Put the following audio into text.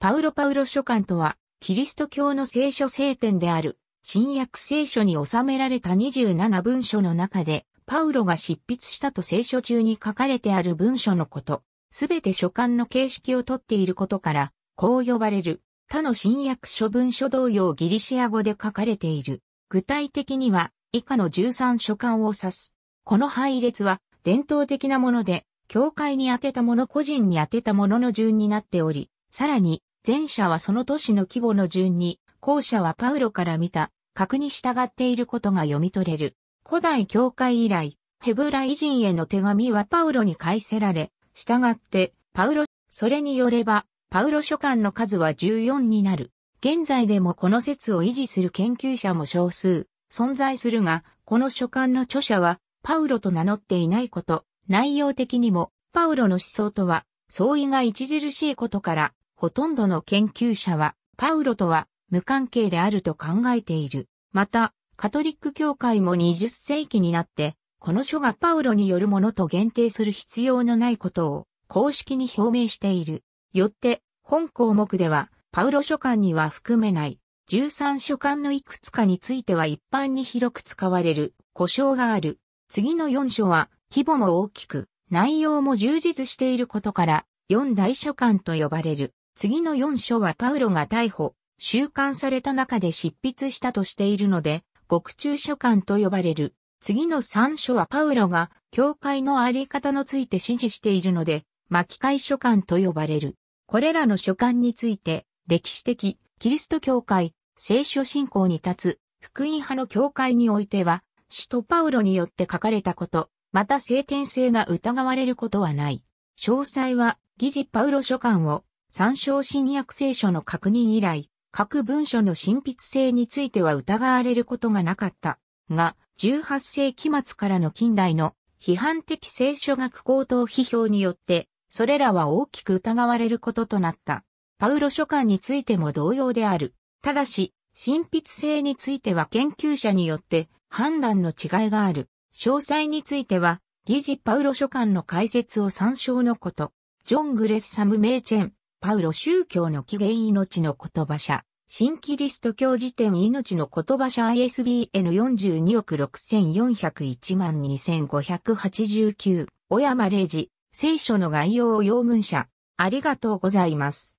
パウロパウロ書簡とは、キリスト教の聖書聖典である、新約聖書に収められた27文書の中で、パウロが執筆したと聖書中に書かれてある文書のこと、すべて書簡の形式をとっていることから、こう呼ばれる、他の新約書文書同様ギリシア語で書かれている。具体的には、以下の13書簡を指す。この配列は、伝統的なもので、教会に当てたもの個人に当てたものの順になっており、さらに、前者はその都市の規模の順に、後者はパウロから見た、核に従っていることが読み取れる。古代教会以来、ヘブライ人への手紙はパウロに返せられ、従って、パウロ、それによれば、パウロ書簡の数は14になる。現在でもこの説を維持する研究者も少数、存在するが、この書簡の著者は、パウロと名乗っていないこと、内容的にも、パウロの思想とは、相違が著しいことから、ほとんどの研究者は、パウロとは無関係であると考えている。また、カトリック教会も20世紀になって、この書がパウロによるものと限定する必要のないことを公式に表明している。よって、本項目では、パウロ書簡には含めない、13書簡のいくつかについては一般に広く使われる、故障がある。次の4書は、規模も大きく、内容も充実していることから、4大書簡と呼ばれる。次の4書はパウロが逮捕、収監された中で執筆したとしているので、獄中書簡と呼ばれる。次の3書はパウロが教会のあり方のついて指示しているので、巻き会書簡と呼ばれる。これらの書簡について、歴史的、キリスト教会、聖書信仰に立つ、福音派の教会においては、使徒パウロによって書かれたこと、また聖典性が疑われることはない。詳細は、議事パウロ書簡を参照新約聖書の確認以来、各文書の神筆性については疑われることがなかった。が、18世紀末からの近代の批判的聖書学高等批評によって、それらは大きく疑われることとなった。パウロ書簡についても同様である。ただし、神筆性については研究者によって判断の違いがある。詳細については、疑事パウロ書簡の解説を参照のこと。ジョン・グレッサム・メイチェン、パウロ宗教の起源命の言葉社、新キリスト教辞典命の言葉社 ISBN42 億6401万2589、小山礼二、聖書の概要を用文社、ありがとうございます。